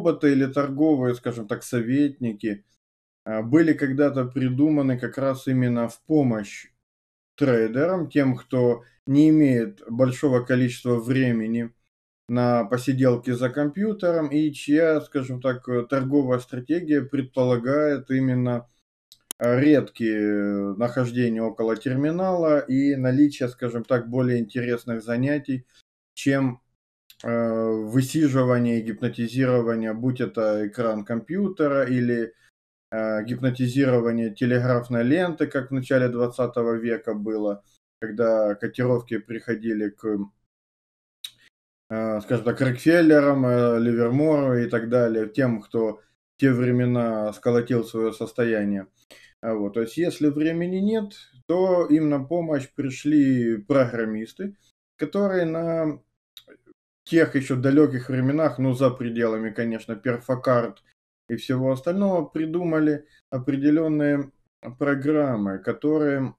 роботы или торговые, скажем так, советники а, были когда-то придуманы как раз именно в помощь трейдерам, тем, кто не имеет большого количества времени на посиделки за компьютером и чья, скажем так, торговая стратегия предполагает именно а, редкие э, нахождения около терминала и наличие, скажем так, более интересных занятий, чем Э, высиживание, гипнотизирование, будь это экран компьютера или э, гипнотизирование телеграфной ленты, как в начале 20 века было, когда котировки приходили к, э, скажем так, Рокфеллерам, Ливермору и так далее, тем, кто в те времена сколотил свое состояние. А вот. То есть, если времени нет, то им на помощь пришли программисты, которые на тех еще далеких временах, ну за пределами, конечно, перфокарт и всего остального, придумали определенные программы, которые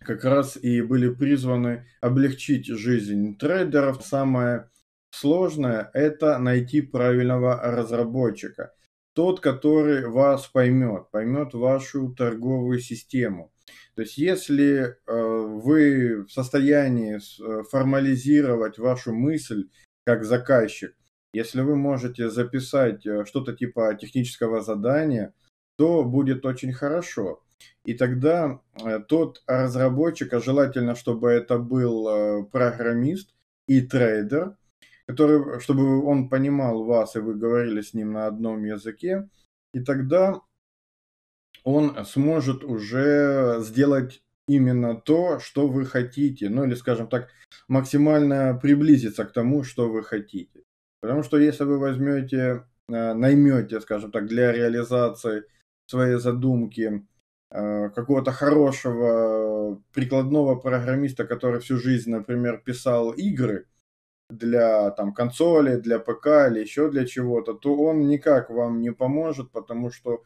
как раз и были призваны облегчить жизнь трейдеров. Самое сложное – это найти правильного разработчика. Тот, который вас поймет, поймет вашу торговую систему, то есть если э, вы в состоянии э, формализировать вашу мысль как заказчик, если вы можете записать э, что-то типа технического задания, то будет очень хорошо. И тогда тот разработчик, а желательно, чтобы это был программист и трейдер, который, чтобы он понимал вас и вы говорили с ним на одном языке, и тогда он сможет уже сделать именно то, что вы хотите, ну или, скажем так, максимально приблизиться к тому, что вы хотите. Потому что если вы возьмете, э, наймете, скажем так, для реализации своей задумки э, какого-то хорошего прикладного программиста, который всю жизнь, например, писал игры для там консоли, для ПК или еще для чего-то, то он никак вам не поможет, потому что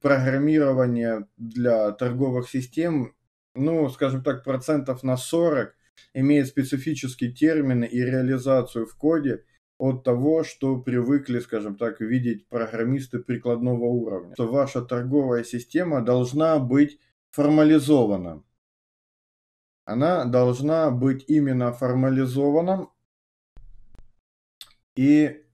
Программирование для торговых систем, ну, скажем так, процентов на 40 имеет специфические термины и реализацию в коде от того, что привыкли, скажем так, видеть программисты прикладного уровня. То ваша торговая система должна быть формализована. Она должна быть именно формализована и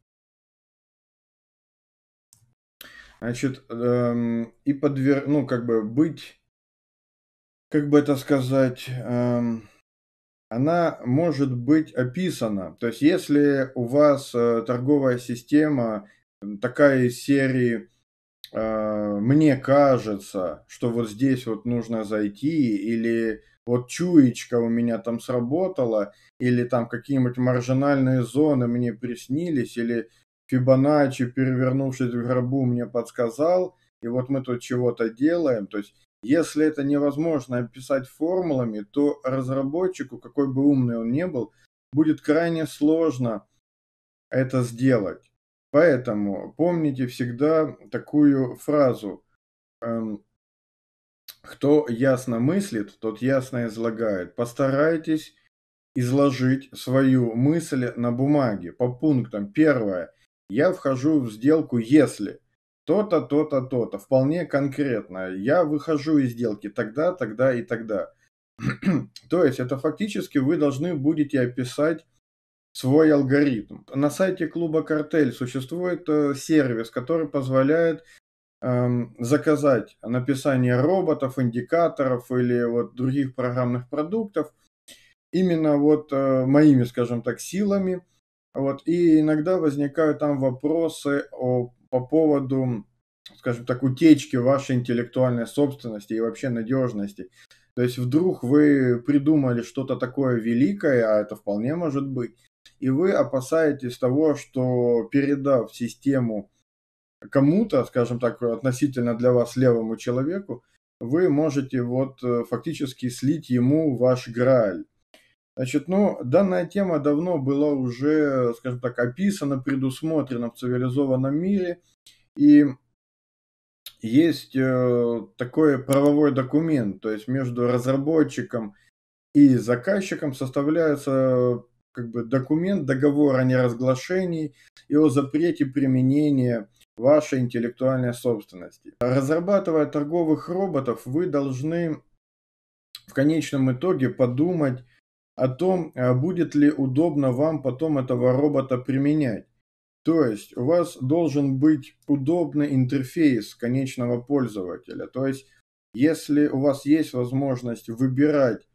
Значит, эм, и подвер... Ну, как бы быть... Как бы это сказать... Эм, она может быть описана. То есть, если у вас э, торговая система э, такая из серии э, «Мне кажется, что вот здесь вот нужно зайти» или вот чуечка у меня там сработала, или там какие-нибудь маржинальные зоны мне приснились, или Фибоначчи, перевернувшись в гробу, мне подсказал, и вот мы тут чего-то делаем. То есть, если это невозможно описать формулами, то разработчику, какой бы умный он ни был, будет крайне сложно это сделать. Поэтому помните всегда такую фразу эм, «Кто ясно мыслит, тот ясно излагает». Постарайтесь изложить свою мысль на бумаге по пунктам. Первое – я вхожу в сделку «если» то-то, то-то, то-то, вполне конкретно. Я выхожу из сделки тогда, тогда и тогда. То есть это фактически вы должны будете описать свой алгоритм. На сайте клуба «Картель» существует э, сервис, который позволяет эм, заказать написание роботов, индикаторов или вот других программных продуктов именно вот э, моими, скажем так, силами – вот, и иногда возникают там вопросы о, по поводу, скажем так, утечки вашей интеллектуальной собственности и вообще надежности. То есть вдруг вы придумали что-то такое великое, а это вполне может быть, и вы опасаетесь того, что передав систему кому-то, скажем так, относительно для вас левому человеку, вы можете вот э, фактически слить ему ваш грааль. Значит, ну, данная тема давно была уже, скажем так, описана, предусмотрена в цивилизованном мире. И есть э, такой правовой документ, то есть между разработчиком и заказчиком составляется как бы документ, договор о неразглашении и о запрете применения вашей интеллектуальной собственности. Разрабатывая торговых роботов, вы должны в конечном итоге подумать о том, э, будет ли удобно вам потом этого робота применять. То есть у вас должен быть удобный интерфейс конечного пользователя. То есть если у вас есть возможность выбирать,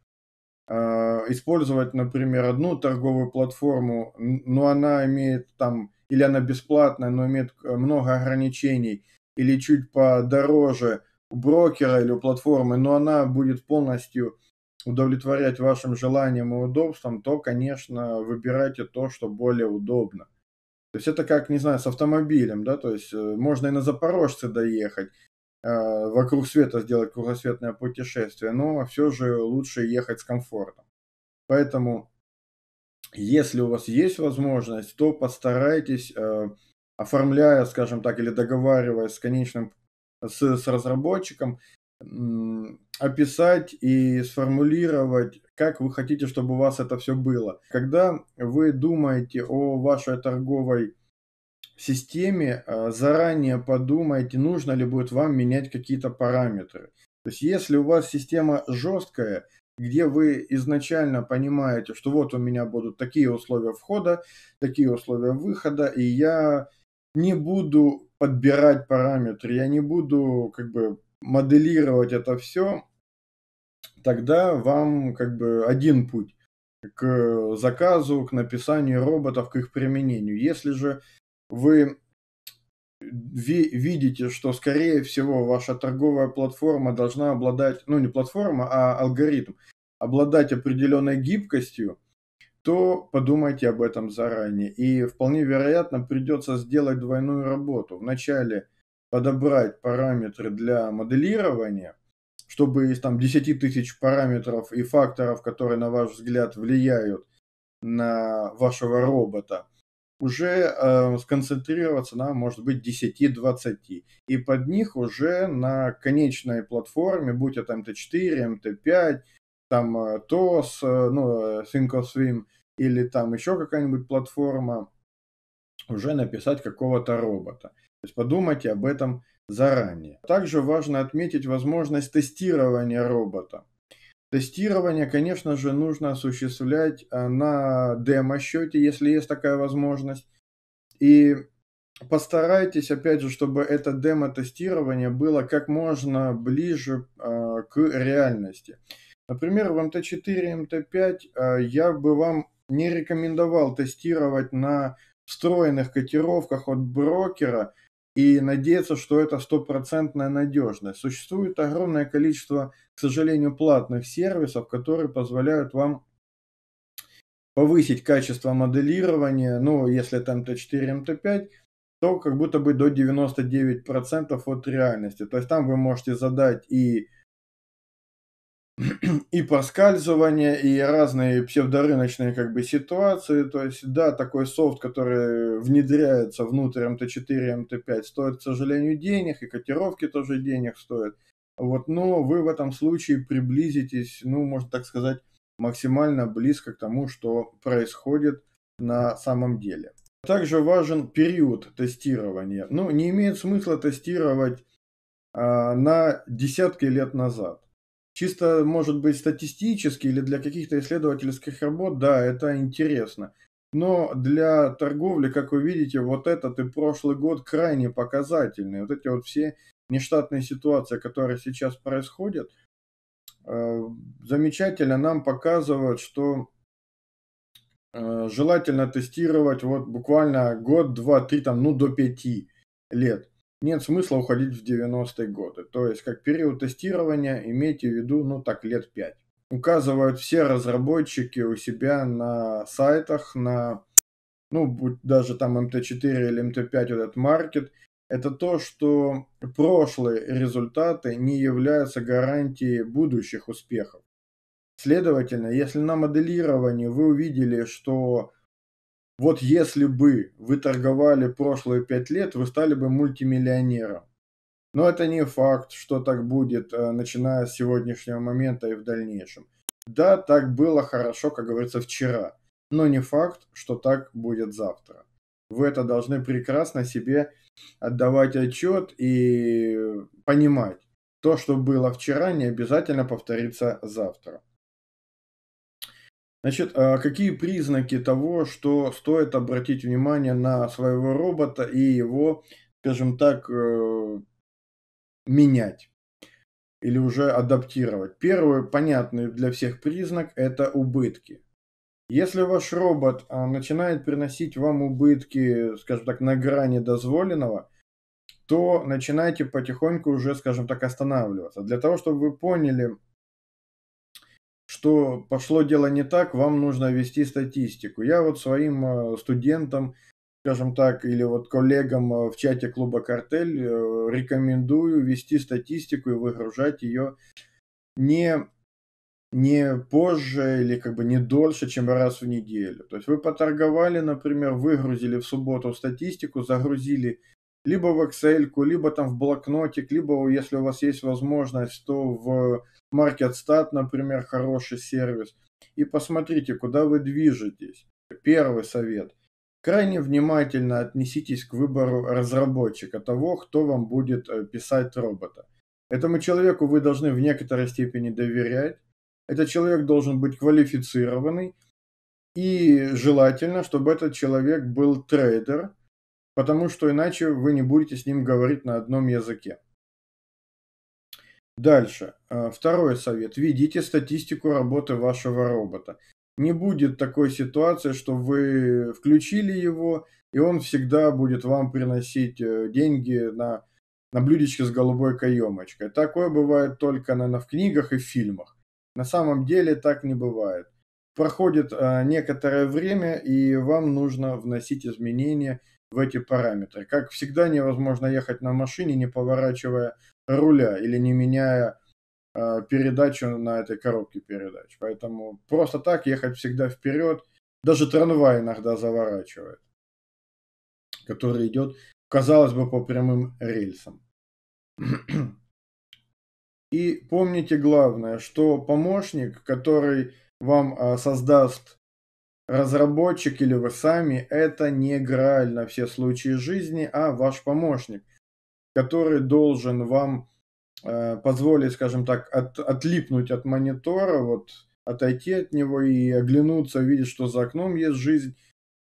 э, использовать, например, одну торговую платформу, но она имеет там, или она бесплатная, но имеет э, много ограничений, или чуть подороже у брокера или у платформы, но она будет полностью удовлетворять вашим желаниям и удобствам, то, конечно, выбирайте то, что более удобно. То есть это как, не знаю, с автомобилем, да, то есть э, можно и на Запорожце доехать, э, вокруг света сделать кругосветное путешествие, но все же лучше ехать с комфортом. Поэтому, если у вас есть возможность, то постарайтесь, э, оформляя, скажем так, или договариваясь с конечным, с, с разработчиком, описать и сформулировать, как вы хотите, чтобы у вас это все было. Когда вы думаете о вашей торговой системе, а, заранее подумайте, нужно ли будет вам менять какие-то параметры. То есть если у вас система жесткая, где вы изначально понимаете, что вот у меня будут такие условия входа, такие условия выхода, и я не буду подбирать параметры, я не буду как бы моделировать это все, тогда вам как бы один путь к заказу, к написанию роботов, к их применению. Если же вы ви видите, что, скорее всего, ваша торговая платформа должна обладать, ну не платформа, а алгоритм, обладать определенной гибкостью, то подумайте об этом заранее. И вполне вероятно придется сделать двойную работу. Вначале – подобрать параметры для моделирования, чтобы из там 10 тысяч параметров и факторов, которые, на ваш взгляд, влияют на вашего робота, уже э, сконцентрироваться на, может быть, 10-20. И под них уже на конечной платформе, будь это MT4, эм MT5, эм там TOS, э, э, ну, э, ThinkOSwim или там еще какая-нибудь платформа, уже написать какого-то робота. То есть подумайте об этом заранее. Также важно отметить возможность тестирования робота. Тестирование, конечно же, нужно осуществлять э, на демо-счете, если есть такая возможность. И постарайтесь, опять же, чтобы это демо-тестирование было как можно ближе э, к реальности. Например, в МТ4 МТ5 э, я бы вам не рекомендовал тестировать на встроенных котировках от брокера – и надеяться, что это стопроцентная надежность. Существует огромное количество, к сожалению, платных сервисов, которые позволяют вам повысить качество моделирования, ну, если это МТ4, МТ5, то как будто бы до 99% от реальности. То есть там вы можете задать и и проскальзывания, и разные псевдорыночные как бы ситуации. То есть, да, такой софт, который внедряется внутрь МТ4, эм МТ5, эм стоит, к сожалению, денег, и котировки тоже денег стоят. Вот, но вы в этом случае приблизитесь, ну, можно так сказать, максимально близко к тому, что происходит на самом деле. Также важен период тестирования. Ну, не имеет смысла тестировать э, на десятки лет назад Чисто, может быть, статистически или для каких-то исследовательских работ, да, это интересно. Но для торговли, как вы видите, вот этот и прошлый год крайне показательные. Вот эти вот все нештатные ситуации, которые сейчас происходят, э, замечательно нам показывают, что э, желательно тестировать вот буквально год, два, три, там, ну, до пяти лет нет смысла уходить в 90-е годы. То есть, как период тестирования, имейте в виду, ну так, лет 5. Указывают все разработчики у себя на сайтах, на, ну, будь даже там mt эм 4 или mt эм 5 вот этот маркет. Это то, что прошлые результаты не являются гарантией будущих успехов. Следовательно, если на моделировании вы увидели, что вот если бы вы торговали прошлые пять лет, вы стали бы мультимиллионером. Но это не факт, что так будет, э, начиная с сегодняшнего момента и в дальнейшем. Да, так было хорошо, как говорится, вчера, но не факт, что так будет завтра. Вы это должны прекрасно себе отдавать отчет и понимать. То, что было вчера, не обязательно повторится завтра. Значит, а какие признаки того, что стоит обратить внимание на своего робота и его, скажем так, э, менять или уже адаптировать? Первый понятный для всех признак – это убытки. Если ваш робот а, начинает приносить вам убытки, скажем так, на грани дозволенного, то начинайте потихоньку уже, скажем так, останавливаться. Для того, чтобы вы поняли, что пошло дело не так, вам нужно вести статистику. Я вот своим э, студентам, скажем так, или вот коллегам э, в чате клуба «Картель» э, рекомендую вести статистику и выгружать ее не, не позже или как бы не дольше, чем раз в неделю. То есть вы поторговали, например, выгрузили в субботу статистику, загрузили либо в Excel, либо там в блокнотик, либо, если у вас есть возможность, то в MarketStat, например, хороший сервис. И посмотрите, куда вы движетесь. Первый совет. Крайне внимательно отнеситесь к выбору разработчика, того, кто вам будет э, писать робота. Этому человеку вы должны в некоторой степени доверять. Этот человек должен быть квалифицированный. И желательно, чтобы этот человек был трейдер, потому что иначе вы не будете с ним говорить на одном языке. Дальше. Э, второй совет. Ведите статистику работы вашего робота. Не будет такой ситуации, что вы включили его, и он всегда будет вам приносить э, деньги на, на блюдечке с голубой каемочкой. Такое бывает только, наверное, в книгах и в фильмах. На самом деле так не бывает. Проходит э, некоторое время, и вам нужно вносить изменения в эти параметры. Как всегда, невозможно ехать на машине, не поворачивая руля или не меняя э, передачу на этой коробке передач. Поэтому просто так ехать всегда вперед. Даже трамвай иногда заворачивает, который идет, казалось бы, по прямым рельсам. И помните главное, что помощник, который вам э, создаст Разработчик или вы сами – это не Грааль на все случаи жизни, а ваш помощник, который должен вам э, позволить, скажем так, от, отлипнуть от монитора, вот отойти от него и оглянуться, увидеть, что за окном есть жизнь,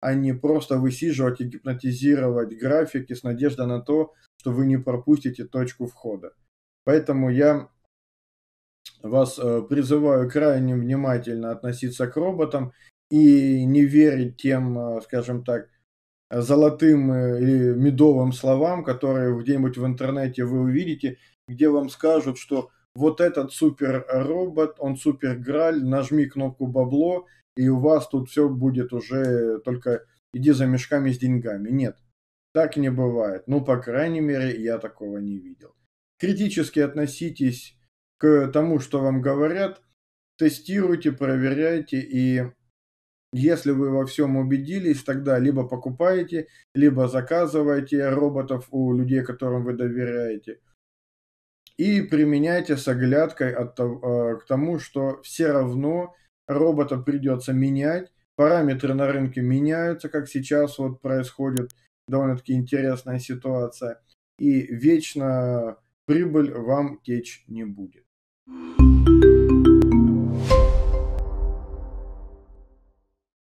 а не просто высиживать и гипнотизировать графики с надеждой на то, что вы не пропустите точку входа. Поэтому я вас э, призываю крайне внимательно относиться к роботам и не верить тем, э, скажем так, золотым э, и медовым словам, которые где-нибудь в интернете вы увидите, где вам скажут, что вот этот супер робот, он супер граль, нажми кнопку бабло, и у вас тут все будет уже только иди за мешками с деньгами. Нет, так не бывает. Ну, по крайней мере, я такого не видел. Критически относитесь к тому, что вам говорят, тестируйте, проверяйте и если вы во всем убедились, тогда либо покупаете, либо заказываете роботов у людей, которым вы доверяете. И применяйте с оглядкой от, э, к тому, что все равно робота придется менять. Параметры на рынке меняются, как сейчас вот происходит довольно-таки интересная ситуация. И вечно прибыль вам течь не будет. Thank you